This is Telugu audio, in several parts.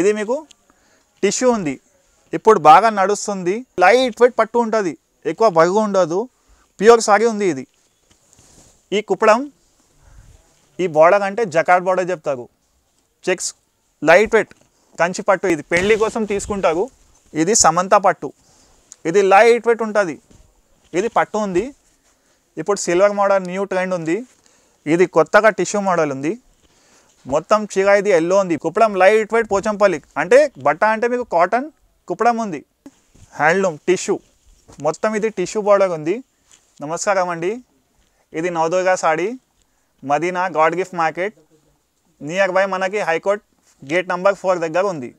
ఇది మీకు టిష్యూ ఉంది ఇప్పుడు బాగా నడుస్తుంది లైట్ వెయిట్ పట్టు ఉంటుంది ఎక్కువ బగు ఉండదు ప్యూర్ సాగి ఉంది ఇది ఈ కుప్పడం ఈ బోర్డర్ కంటే జకాడ్ బోర్డర్ చెప్తారు చెక్స్ లైట్ వెయిట్ కంచి పట్టు ఇది పెళ్లి కోసం తీసుకుంటారు ఇది సమంత పట్టు ఇది లైట్ వెయిట్ ఉంటుంది ఇది పట్టు ఉంది ఇప్పుడు సిల్వర్ మోడల్ న్యూ ట్రెండ్ ఉంది ఇది కొత్తగా టిష్యూ మోడల్ ఉంది మొత్తం చీర ఇది ఎల్లో ఉంది కుప్పడం లైట్ వెయిట్ పోచంపల్లి అంటే బట్ట అంటే మీకు కాటన్ కుప్పడం ఉంది హ్యాండ్లూమ్ టిష్యూ మొత్తం ఇది టిష్యూ బోర్డర్ ఉంది నమస్కారం అండి ఇది Navadurga sari Madina God Gift market near by మనకి హైకోర్ట్ గేట్ నెంబర్ ఫోర్ దగ్గర ఉంది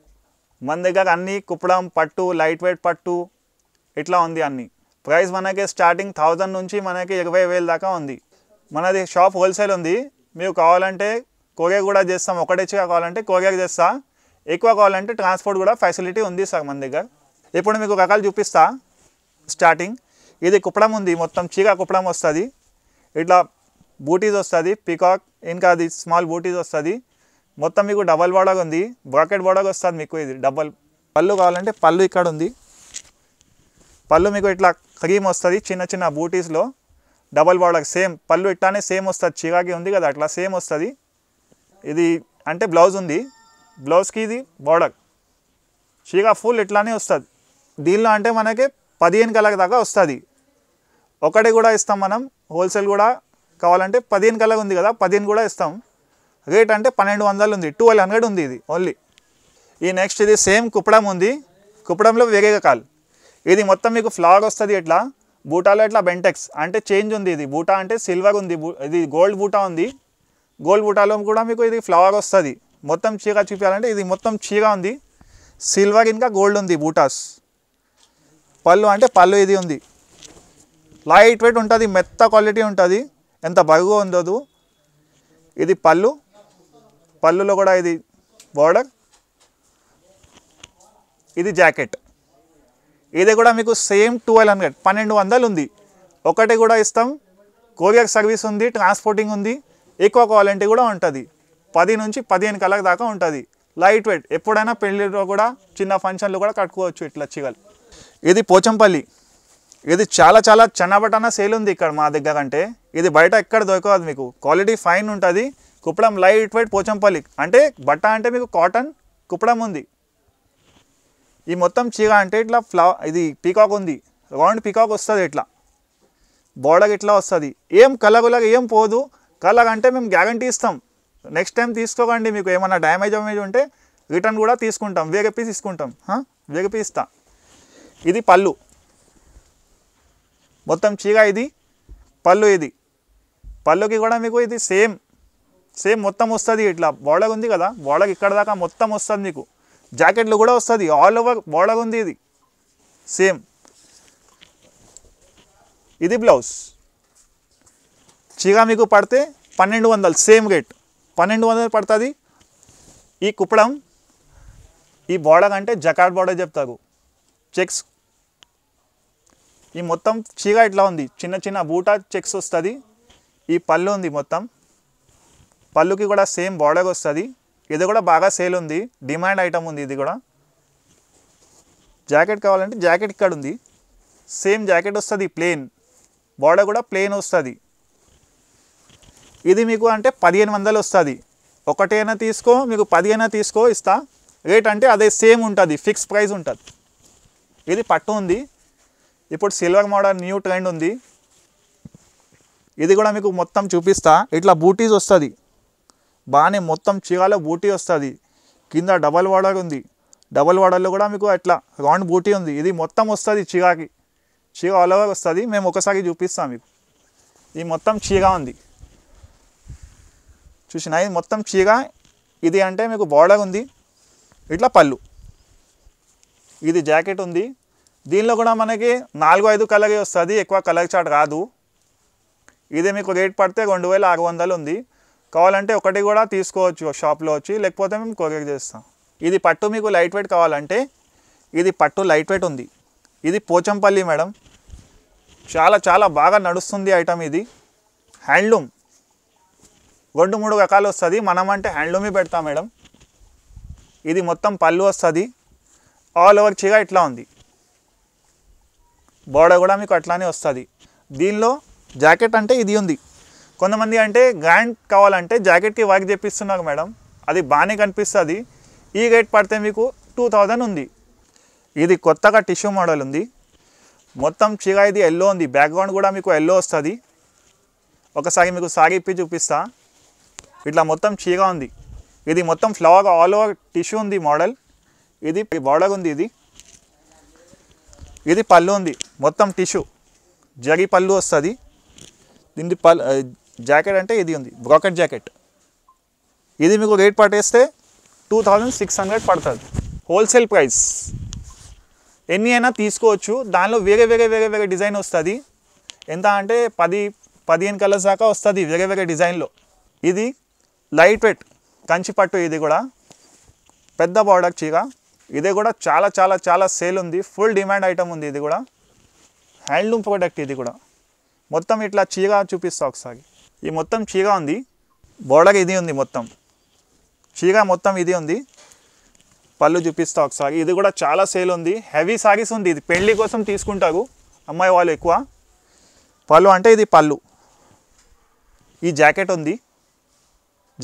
మన దగ్గర అన్ని కుప్పడం పట్టు లైట్ వెయిట్ పట్టు ఇట్లా ఉంది అన్ని ప్రైస్ మనకి స్టార్టింగ్ థౌజండ్ నుంచి మనకి ఇరవై వేల దాకా ఉంది మనది షాప్ హోల్సేల్ ఉంది మీకు కావాలంటే కొరియర్ కూడా చేస్తాం చిగా కావాలంటే కొరియర్ చేస్తా ఎక్కువ కావాలంటే ట్రాన్స్పోర్ట్ కూడా ఫెసిలిటీ ఉంది సార్ మన దగ్గర ఇప్పుడు మీకు రకాలు చూపిస్తా స్టార్టింగ్ ఇది కుప్పడం ఉంది మొత్తం చీర కుప్పడం వస్తుంది ఇట్లా బూటీస్ వస్తుంది పికాక్ ఇంకా అది స్మాల్ బూటీస్ వస్తుంది మొత్తం మీకు డబల్ బోడగ ఉంది బ్రాకెట్ బోడగ వస్తుంది మీకు ఇది డబల్ పళ్ళు కావాలంటే పళ్ళు ఇక్కడ ఉంది పళ్ళు మీకు ఇట్లా క్రీమ్ వస్తుంది చిన్న చిన్న బూటీస్లో డబల్ బోడగ సేమ్ పళ్ళు ఇట్లానే సేమ్ వస్తుంది చీరాకి ఉంది కదా అట్లా సేమ్ వస్తుంది ఇది అంటే బ్లౌజ్ ఉంది బ్లౌజ్కి ఇది బోర్డర్ షీగా ఫుల్ ఇట్లానే వస్తుంది దీనిలో అంటే మనకి పదిహేను కలర్ దాకా వస్తుంది ఒకటి కూడా ఇస్తాం మనం హోల్సేల్ కూడా కావాలంటే పదిహేను కలర్ ఉంది కదా పదిహేను కూడా ఇస్తాం రేట్ అంటే పన్నెండు వందలు ఉంది ట్వెల్వ్ హండ్రెడ్ ఉంది ఇది ఓన్లీ ఈ నెక్స్ట్ ఇది సేమ్ కుప్పడం ఉంది కుప్పడంలో వేరే రకాలు ఇది మొత్తం మీకు ఫ్లవర్ వస్తుంది ఎట్లా బూటాలో ఎట్లా బెంటెక్స్ అంటే చేంజ్ ఉంది ఇది బూటా అంటే సిల్వర్ ఉంది ఇది గోల్డ్ బూటా ఉంది గోల్డ్ బుటాలో కూడా మీకు ఇది ఫ్లవర్ వస్తుంది మొత్తం చీర చూపించాలంటే ఇది మొత్తం చీర ఉంది సిల్వర్ ఇంకా గోల్డ్ ఉంది బూటాస్ పళ్ళు అంటే పళ్ళు ఇది ఉంది లైట్ వెయిట్ ఉంటుంది మెత్త క్వాలిటీ ఉంటుంది ఎంత బరువు ఉండదు ఇది పళ్ళు పళ్ళులో కూడా ఇది బార్డర్ ఇది జాకెట్ ఇది కూడా మీకు సేమ్ టువెల్వ్ హండ్రెడ్ పన్నెండు వందలు ఉంది ఒకటి కూడా ఇస్తాం కోరియర్ సర్వీస్ ఉంది ట్రాన్స్పోర్టింగ్ ఉంది ఎక్కువ క్వాలిటీ కూడా ఉంటుంది పది నుంచి పదిహేను కళ్ళ దాకా ఉంటుంది లైట్ వెయిట్ ఎప్పుడైనా పెళ్ళిలో కూడా చిన్న ఫంక్షన్లు కూడా కట్టుకోవచ్చు ఇట్లా చీగలు ఇది పోచంపల్లి ఇది చాలా చాలా చెన్నబటన సేల్ ఉంది ఇక్కడ మా దగ్గర అంటే ఇది బయట ఎక్కడ దొరకదు మీకు క్వాలిటీ ఫైన్ ఉంటుంది కుప్పడం లైట్ వెయిట్ పోచంపల్లి అంటే బట్ట అంటే మీకు కాటన్ కుప్పడం ఉంది ఈ మొత్తం చీగ అంటే ఇట్లా ఫ్లవ ఇది పీకాక్ ఉంది రౌండ్ పీకాక్ వస్తుంది ఇట్లా బోడకి ఇట్లా వస్తుంది ఏం కలగులగా ఏం పోదు అంటే మేము గ్యారంటీ ఇస్తాం నెక్స్ట్ టైం తీసుకోకండి మీకు ఏమైనా డ్యామేజ్ అమేజ్ ఉంటే రిటర్న్ కూడా తీసుకుంటాం వేగ పీస్ తీసుకుంటాం వేరే పీస్ ఇస్తాం ఇది పళ్ళు మొత్తం చీగా ఇది పళ్ళు ఇది పళ్ళుకి కూడా మీకు ఇది సేమ్ సేమ్ మొత్తం వస్తుంది ఇట్లా బోడగ ఉంది కదా బోడగ ఇక్కడ దాకా మొత్తం వస్తుంది మీకు జాకెట్లు కూడా వస్తుంది ఆల్ ఓవర్ బోడగ ఉంది ఇది సేమ్ ఇది బ్లౌజ్ చీగా మీకు పడితే పన్నెండు వందలు సేమ్ గేట్ పన్నెండు వందలు పడుతుంది ఈ కుప్పడం ఈ బోర్డర్ అంటే జకాట్ బోర్డర్ చెప్తారు చెక్స్ ఈ మొత్తం చీగ ఇట్లా ఉంది చిన్న చిన్న బూట చెక్స్ వస్తుంది ఈ పళ్ళు ఉంది మొత్తం పళ్ళుకి కూడా సేమ్ బార్డర్ వస్తుంది ఇది కూడా బాగా సేల్ ఉంది డిమాండ్ ఐటమ్ ఉంది ఇది కూడా జాకెట్ కావాలంటే జాకెట్ ఇక్కడ ఉంది సేమ్ జాకెట్ వస్తుంది ప్లెయిన్ బోర్డర్ కూడా ప్లేన్ వస్తుంది ఇది మీకు అంటే పదిహేను వందలు వస్తుంది ఒకటైనా తీసుకో మీకు పదిహేనా తీసుకో ఇస్తా రేట్ అంటే అదే సేమ్ ఉంటుంది ఫిక్స్ ప్రైస్ ఉంటుంది ఇది పట్టు ఉంది ఇప్పుడు సిల్వర్ మోడల్ న్యూ ట్రెండ్ ఉంది ఇది కూడా మీకు మొత్తం చూపిస్తా ఇట్లా బూటీస్ వస్తుంది బాగానే మొత్తం చీరలో బూటీ వస్తుంది కింద డబల్ వాడర్ ఉంది డబల్ వాడర్లో కూడా మీకు అట్లా రౌండ్ బూటీ ఉంది ఇది మొత్తం వస్తుంది చీరాకి చీర ఆల్ ఓవర్ వస్తుంది మేము ఒకసారి చూపిస్తాం మీకు ఈ మొత్తం చీర ఉంది చూసిన ఇది మొత్తం చీగ ఇది అంటే మీకు బోర్డర్ ఉంది ఇట్లా పళ్ళు ఇది జాకెట్ ఉంది దీనిలో కూడా మనకి నాలుగు ఐదు కలర్ వస్తుంది ఎక్కువ కలర్ చాట్ కాదు ఇదే మీకు రేట్ పడితే రెండు వేల ఆరు వందలు ఉంది కావాలంటే ఒకటి కూడా తీసుకోవచ్చు షాప్లో వచ్చి లేకపోతే మేము కొరియర్ చేస్తాం ఇది పట్టు మీకు లైట్ వెయిట్ కావాలంటే ఇది పట్టు లైట్ వెయిట్ ఉంది ఇది పోచంపల్లి మేడం చాలా చాలా బాగా నడుస్తుంది ఐటమ్ ఇది హ్యాండ్లూమ్ రెండు మూడు రకాలు వస్తుంది మనం అంటే హ్యాండ్లూమే పెడతాం మేడం ఇది మొత్తం పళ్ళు వస్తుంది ఆల్ ఓవర్ చీర ఇట్లా ఉంది బోర్డర్ కూడా మీకు అట్లానే వస్తుంది దీనిలో జాకెట్ అంటే ఇది ఉంది కొంతమంది అంటే గ్రాండ్ కావాలంటే జాకెట్కి వర్క్ చెప్పిస్తున్నారు మేడం అది బాగానే కనిపిస్తుంది ఈ గైట్ పడితే మీకు టూ థౌజండ్ ఉంది ఇది కొత్తగా టిష్యూ మోడల్ ఉంది మొత్తం చీర ఇది ఎల్లో ఉంది బ్యాక్గ్రౌండ్ కూడా మీకు ఎల్లో వస్తుంది ఒకసారి మీకు సారీ ఇప్పి చూపిస్తాను ఇట్లా మొత్తం చీగా ఉంది ఇది మొత్తం ఫ్లవర్గా ఆల్ ఓవర్ టిష్యూ ఉంది మోడల్ ఇది బాడర్ ఉంది ఇది ఇది పళ్ళు ఉంది మొత్తం టిష్యూ జరి పళ్ళు వస్తుంది దీని పల్ జాకెట్ అంటే ఇది ఉంది బ్రాకెట్ జాకెట్ ఇది మీకు రేట్ పట్టేస్తే టూ థౌజండ్ సిక్స్ హండ్రెడ్ పడుతుంది హోల్సేల్ ప్రైస్ ఎన్ని అయినా తీసుకోవచ్చు దానిలో వేరే వేరే వేరే వేరే డిజైన్ వస్తుంది ఎంత అంటే పది పదిహేను కలర్స్ దాకా వస్తుంది వేరే వేరే డిజైన్లో ఇది లైట్ వెయిట్ కంచి పట్టు ఇది కూడా పెద్ద బాడక్ చీర ఇది కూడా చాలా చాలా చాలా సేల్ ఉంది ఫుల్ డిమాండ్ ఐటమ్ ఉంది ఇది కూడా హ్యాండ్లూమ్ ప్రోడక్ట్ ఇది కూడా మొత్తం ఇట్లా చీర చూపిస్తా ఒకసారి ఈ మొత్తం చీర ఉంది బోర్డర్ ఇది ఉంది మొత్తం చీర మొత్తం ఇది ఉంది పళ్ళు చూపిస్తా ఒకసారి ఇది కూడా చాలా సేల్ ఉంది హెవీ సారీస్ ఉంది ఇది పెళ్లి కోసం తీసుకుంటారు అమ్మాయి వాళ్ళు ఎక్కువ పళ్ళు అంటే ఇది పళ్ళు ఈ జాకెట్ ఉంది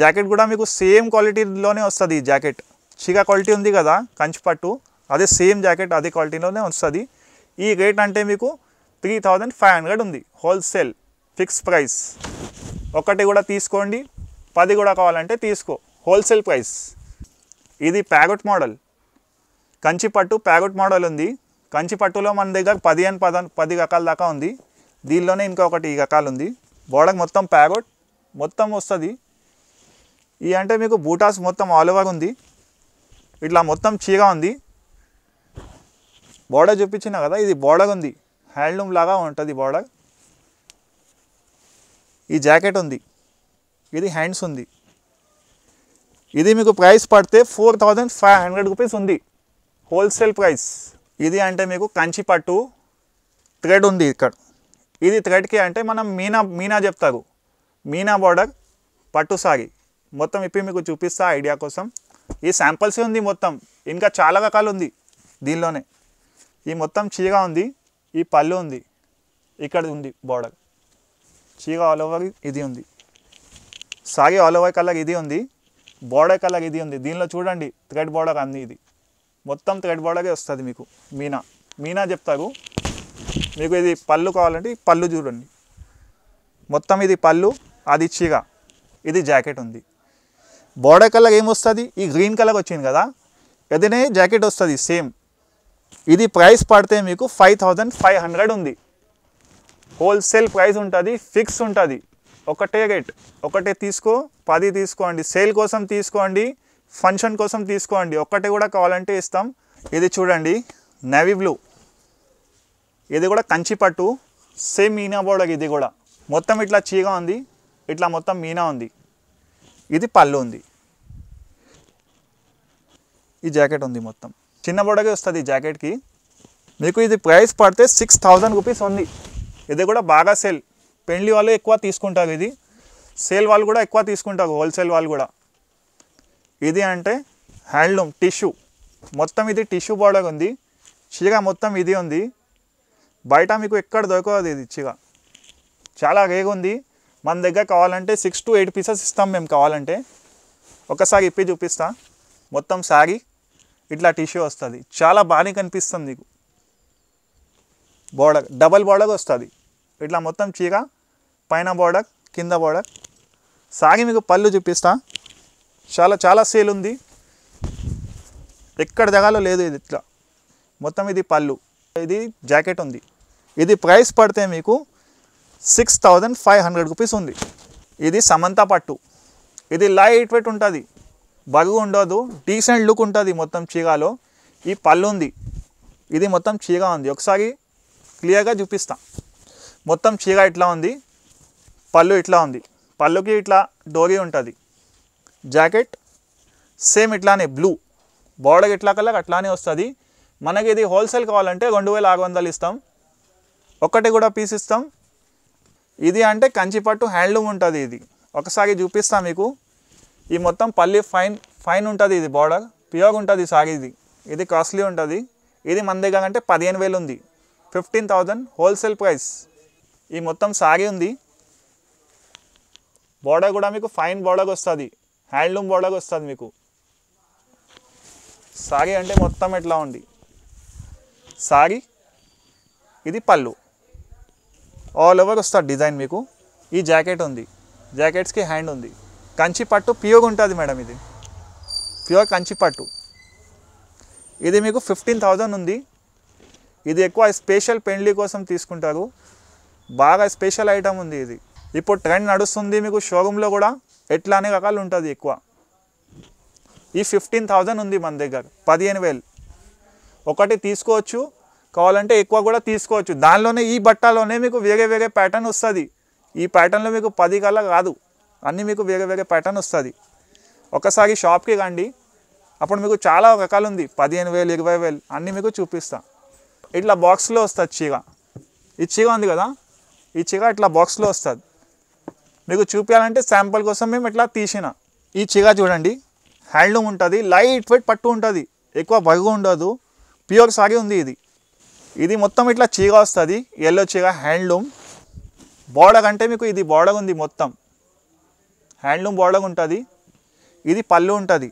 జాకెట్ కూడా మీకు సేమ్ క్వాలిటీలోనే వస్తుంది జాకెట్ చీగా క్వాలిటీ ఉంది కదా కంచిపట్టు అదే సేమ్ జాకెట్ అదే క్వాలిటీలోనే వస్తుంది ఈ రేట్ అంటే మీకు త్రీ థౌజండ్ ఫైవ్ హండ్రెడ్ ఉంది హోల్సేల్ ఫిక్స్ ప్రైస్ ఒకటి కూడా తీసుకోండి పది కూడా కావాలంటే తీసుకో హోల్సేల్ ప్రైస్ ఇది ప్యాగొట్ మోడల్ కంచి పట్టు ప్యాగొట్ మోడల్ ఉంది కంచి పట్టులో మన దగ్గర పదిహేను పద పది రకాల దాకా ఉంది దీనిలోనే ఇంకొకటి ఈ రకాలు ఉంది బోడకు మొత్తం ప్యాగొట్ మొత్తం వస్తుంది ఈ అంటే మీకు బూటాస్ మొత్తం ఆల్ ఓవర్ ఉంది ఇట్లా మొత్తం చీగా ఉంది బోర్డర్ చూపించిన కదా ఇది బోర్డర్ ఉంది హ్యాండ్లూమ్ లాగా ఉంటుంది బోర్డర్ ఈ జాకెట్ ఉంది ఇది హ్యాండ్స్ ఉంది ఇది మీకు ప్రైస్ పడితే four thousand five hundred rupees ఉంది హోల్సేల్ ప్రైస్ ఇది అంటే మీకు కంచి పట్టు థ్రెడ్ ఉంది ఇక్కడ ఇది థ్రెడ్కి అంటే మనం మీనా మీనా చెప్తారు మీనా బోర్డర్ పట్టు సారీ మొత్తం ఇప్పి మీకు చూపిస్తా ఐడియా కోసం ఈ శాంపుల్సే ఉంది మొత్తం ఇంకా చాలా రకాలు ఉంది దీనిలోనే ఈ మొత్తం చీగా ఉంది ఈ పళ్ళు ఉంది ఇక్కడ ఉంది బోర్డర్ చీర ఆల్ ఓవర్ ఇది ఉంది సాగే ఆల్ ఓవర్ కలర్ ఇది ఉంది బోర్డర్ కలర్ ఇది ఉంది దీనిలో చూడండి థ్రెడ్ బోర్డర్ అంది ఇది మొత్తం థ్రెడ్ బోర్డరే వస్తుంది మీకు మీనా మీనా చెప్తారు మీకు ఇది పళ్ళు కావాలంటే పళ్ళు చూడండి మొత్తం ఇది పళ్ళు అది చీర ఇది జాకెట్ ఉంది బార్డర్ కలర్ ఏమొస్తుంది ఈ గ్రీన్ కలర్ వచ్చింది కదా అదేనే జాకెట్ వస్తుంది సేమ్ ఇది ప్రైస్ పడితే మీకు ఫైవ్ ఫైవ్ హండ్రెడ్ ఉంది హోల్సేల్ ప్రైస్ ఉంటుంది ఫిక్స్ ఉంటుంది ఒకటే రేట్ ఒకటే తీసుకో పది తీసుకోండి సేల్ కోసం తీసుకోండి ఫంక్షన్ కోసం తీసుకోండి ఒకటే కూడా కావాలంటే ఇస్తాం ఇది చూడండి నేవీ బ్లూ ఇది కూడా కంచి పట్టు సేమ్ మీనా బోర్డర్ ఇది కూడా మొత్తం ఇట్లా చీగా ఉంది ఇట్లా మొత్తం మీనా ఉంది ఇది పళ్ళు ఉంది ఈ జాకెట్ ఉంది మొత్తం చిన్న బొడగే వస్తుంది ఈ జాకెట్కి మీకు ఇది ప్రైస్ పడితే సిక్స్ థౌజండ్ రూపీస్ ఉంది ఇది కూడా బాగా సేల్ పెండ్లి వాళ్ళు ఎక్కువ తీసుకుంటారు ఇది సేల్ వాళ్ళు కూడా ఎక్కువ తీసుకుంటారు హోల్సేల్ వాళ్ళు కూడా ఇది అంటే హ్యాండ్లూమ్ టిష్యూ మొత్తం ఇది టిష్యూ బోర్డర్ ఉంది చిగ మొత్తం ఇది ఉంది బయట మీకు ఎక్కడ దొరకదు ఇది చిగ చాలా ఉంది మన దగ్గర కావాలంటే సిక్స్ టు ఎయిట్ పీసెస్ ఇస్తాం మేము కావాలంటే ఒకసారి ఇప్పి చూపిస్తా మొత్తం శారీ ఇట్లా టిష్యూ వస్తుంది చాలా బాగానే కనిపిస్తుంది నీకు బోర్డర్ డబల్ బోర్డర్ వస్తుంది ఇట్లా మొత్తం చీర పైన బోర్డర్ కింద బోర్డర్ సాగి మీకు పళ్ళు చూపిస్తా చాలా చాలా సేల్ ఉంది ఎక్కడ జగాలో లేదు ఇది ఇట్లా మొత్తం ఇది పళ్ళు ఇది జాకెట్ ఉంది ఇది ప్రైస్ పడితే మీకు six thousand five hundred rupees ఉంది ఇది సమంత పట్టు ఇది లైట్ వెయిట్ ఉంటుంది బరువు ఉండదు డీసెంట్ లుక్ ఉంటుంది మొత్తం చీగాలో ఈ పళ్ళు ఉంది ఇది మొత్తం చీగ ఉంది ఒకసారి క్లియర్గా చూపిస్తా మొత్తం చీగ ఇట్లా ఉంది పళ్ళు ఇట్లా ఉంది పళ్ళుకి ఇట్లా డోరీ ఉంటుంది జాకెట్ సేమ్ ఇట్లానే బ్లూ బోర్డర్ ఇట్లా కల్లా అట్లానే వస్తుంది మనకి ఇది హోల్సేల్ కావాలంటే రెండు వేల ఆరు వందలు ఇస్తాం ఒక్కటి కూడా పీస్ ఇస్తాం ఇది అంటే కంచిపట్టు హ్యాండ్లూమ్ ఉంటుంది ఇది ఒకసారి చూపిస్తా మీకు ఈ మొత్తం పల్లి ఫైన్ ఫైన్ ఉంటుంది ఇది బార్డర్ పియోగ్ ఉంటుంది సారీ ఇది ఇది కాస్ట్లీ ఉంటుంది ఇది మన దగ్గర అంటే పదిహేను వేలు ఉంది ఫిఫ్టీన్ థౌజండ్ హోల్సేల్ ప్రైస్ ఈ మొత్తం సారీ ఉంది బోర్డర్ కూడా మీకు ఫైన్ బోర్డర్ వస్తుంది హ్యాండ్లూమ్ బోర్డర్ వస్తుంది మీకు సారీ అంటే మొత్తం ఎట్లా ఉంది సారీ ఇది పళ్ళు ఆల్ ఓవర్ వస్తుంది డిజైన్ మీకు ఈ జాకెట్ ఉంది జాకెట్స్కి హ్యాండ్ ఉంది కంచి పట్టు ప్యూర్ ఉంటుంది మేడం ఇది ప్యూర్ కంచి పట్టు ఇది మీకు ఫిఫ్టీన్ థౌజండ్ ఉంది ఇది ఎక్కువ స్పెషల్ పెండ్లి కోసం తీసుకుంటారు బాగా స్పెషల్ ఐటమ్ ఉంది ఇది ఇప్పుడు ట్రెండ్ నడుస్తుంది మీకు షోరూంలో కూడా ఎట్లా అనే రకాలు ఉంటుంది ఎక్కువ ఈ ఫిఫ్టీన్ థౌజండ్ ఉంది మన దగ్గర పదిహేను వేలు ఒకటి తీసుకోవచ్చు కావాలంటే ఎక్కువ కూడా తీసుకోవచ్చు దానిలోనే ఈ బట్టలోనే మీకు వేరే వేరే ప్యాటర్న్ వస్తుంది ఈ ప్యాటర్న్లో మీకు పది కల్లా కాదు అన్నీ మీకు వేరే వేరే ప్యాటర్న్ వస్తుంది ఒకసారి షాప్కి రండి అప్పుడు మీకు చాలా రకాలు ఉంది పదిహేను వేలు ఇరవై వేలు అన్నీ మీకు చూపిస్తా ఇట్లా బాక్స్లో వస్తుంది చీర ఈ చీర ఉంది కదా ఈ చీర ఇట్లా బాక్స్లో వస్తుంది మీకు చూపించాలంటే శాంపుల్ కోసం మేము ఇట్లా తీసిన ఈ చీర చూడండి హ్యాండ్లూమ్ ఉంటుంది లైట్ వెయిట్ పట్టు ఉంటుంది ఎక్కువ బరువు ఉండదు ప్యూర్ సారీ ఉంది ఇది ఇది మొత్తం ఇట్లా చీగ వస్తుంది ఎల్లో చీగ హ్యాండ్లూమ్ బోడ కంటే మీకు ఇది బోడగ ఉంది మొత్తం హ్యాండ్లూమ్ బోడగ ఉంటుంది ఇది పళ్ళు ఉంటుంది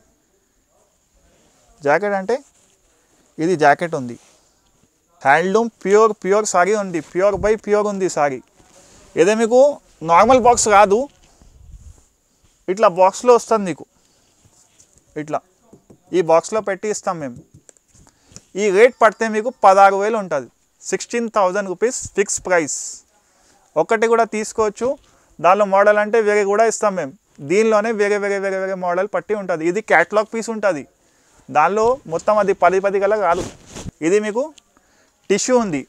జాకెట్ అంటే ఇది జాకెట్ ఉంది హ్యాండ్లూమ్ ప్యూర్ ప్యూర్ సారీ ఉంది ప్యూర్ బై ప్యూర్ ఉంది సారీ ఇదే మీకు నార్మల్ బాక్స్ కాదు ఇట్లా బాక్స్లో వస్తుంది మీకు ఇట్లా ఈ బాక్స్లో పెట్టి ఇస్తాం మేము ఈ రేట్ పడితే మీకు పదహారు వేలు ఉంటుంది sixteen thousand rupees fix price ఒకటి కూడా తీసుకోవచ్చు దానిలో మోడల్ అంటే వేరే కూడా ఇస్తాం మేము దీనిలోనే వేరే వేరే వేరే వేరే మోడల్ పట్టి ఉంటుంది ఇది క్యాటలాగ్ పీస్ ఉంటుంది దానిలో మొత్తం అది పది పది గల కాదు ఇది మీకు టిష్యూ ఉంది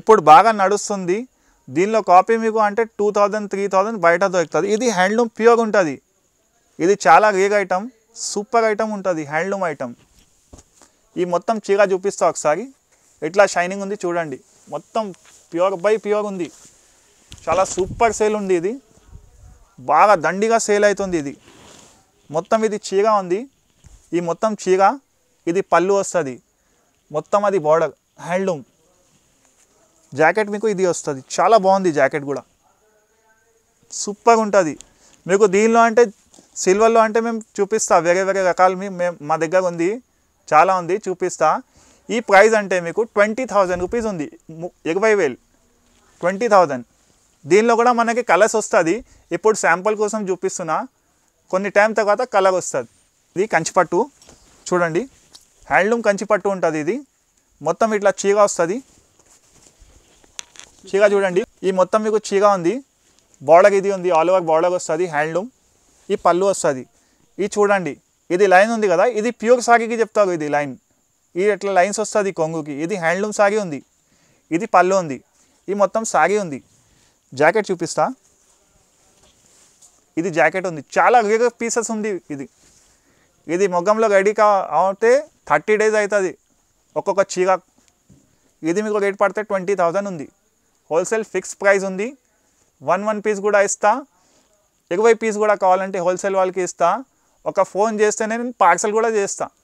ఇప్పుడు బాగా నడుస్తుంది దీనిలో కాపీ మీకు అంటే టూ థౌజండ్ త్రీ థౌజండ్ బయట దొరుకుతుంది ఇది హ్యాండ్లూమ్ ప్యూర్ ఉంటుంది ఇది చాలా రేగ్ ఐటమ్ సూపర్ ఐటమ్ ఉంటుంది హ్యాండ్లూమ్ ఐటమ్ ఈ మొత్తం చీర చూపిస్తా ఒకసారి ఎట్లా షైనింగ్ ఉంది చూడండి మొత్తం ప్యూర్ బై ప్యూర్ ఉంది చాలా సూపర్ సేల్ ఉంది ఇది బాగా దండిగా సేల్ అవుతుంది ఇది మొత్తం ఇది చీర ఉంది ఈ మొత్తం చీర ఇది పళ్ళు వస్తుంది మొత్తం అది బార్డర్ హ్యాండ్లూమ్ జాకెట్ మీకు ఇది వస్తుంది చాలా బాగుంది జాకెట్ కూడా సూపర్ ఉంటుంది మీకు దీనిలో అంటే సిల్వర్లో అంటే మేము చూపిస్తా వేరే వేరే రకాలు మేము మా దగ్గర ఉంది చాలా ఉంది చూపిస్తా ఈ ప్రైస్ అంటే మీకు ట్వంటీ థౌజండ్ రూపీస్ ఉంది ఇరవై వేలు ట్వంటీ థౌజండ్ దీనిలో కూడా మనకి కలర్స్ వస్తుంది ఇప్పుడు శాంపుల్ కోసం చూపిస్తున్నా కొన్ని టైం తర్వాత కలర్ వస్తుంది ఇది కంచిపట్టు చూడండి హ్యాండ్లూమ్ కంచిపట్టు ఉంటుంది ఇది మొత్తం ఇట్లా చీగా వస్తుంది చీగా చూడండి ఈ మొత్తం మీకు చీగా ఉంది బోర్డర్ ఇది ఉంది ఆల్ ఓవర్ బోర్డర్ వస్తుంది హ్యాండ్లూమ్ ఈ పళ్ళు వస్తుంది ఇది చూడండి ఇది లైన్ ఉంది కదా ఇది ప్యూర్ సారీకి చెప్తారు ఇది లైన్ ఇది ఎట్లా లైన్స్ వస్తుంది కొంగుకి ఇది హ్యాండ్లూమ్ సారీ ఉంది ఇది పళ్ళు ఉంది ఇది మొత్తం సారీ ఉంది జాకెట్ చూపిస్తా ఇది జాకెట్ ఉంది చాలా వేగ పీసెస్ ఉంది ఇది ఇది మొగ్గంలో రెడీ కా అవుతే థర్టీ డేస్ అవుతుంది ఒక్కొక్క చీర ఇది మీకు రేట్ పడితే ట్వంటీ థౌజండ్ ఉంది హోల్సేల్ ఫిక్స్ ప్రైస్ ఉంది వన్ వన్ పీస్ కూడా ఇస్తా ఇరవై పీస్ కూడా కావాలంటే హోల్సేల్ వాళ్ళకి ఇస్తా ఒక ఫోన్ చేస్తే నేను పార్సల్ కూడా చేస్తాను